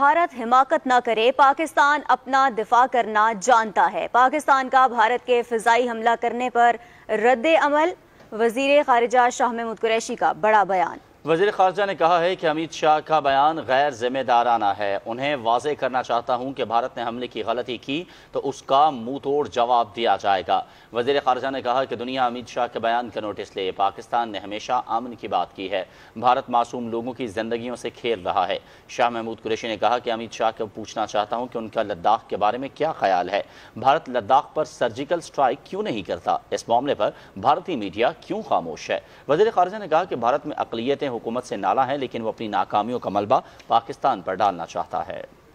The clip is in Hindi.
भारत हिमाकत न करे पाकिस्तान अपना दिफा करना जानता है पाकिस्तान का भारत के फिजाई हमला करने पर रद्द अमल वजीर खारिजा शाह महमूद कुरैशी का बड़ा बयान वजीर खारजा ने कहा है कि अमित शाह का बयान गैर जिम्मेदाराना है उन्हें वाजे करना चाहता हूं कि भारत ने हमले की गलती की तो उसका मुंह तोड़ जवाब दिया जाएगा वजीर खारजा ने कहा कि दुनिया अमित शाह के बयान का नोटिस ले पाकिस्तान ने हमेशा अमन की बात की है भारत मासूम लोगों की जिंदगी से खेल रहा है शाह महमूद कुरेशी ने कहा कि अमित शाह को पूछना चाहता हूँ कि उनका लद्दाख के बारे में क्या ख्याल है भारत लद्दाख पर सर्जिकल स्ट्राइक क्यों नहीं करता इस मामले पर भारतीय मीडिया क्यों खामोश है वजीर खारजा ने कहा कि भारत में अकलीतें हुकूमत से नाला है लेकिन वो अपनी नाकामियों का मलबा पाकिस्तान पर डालना चाहता है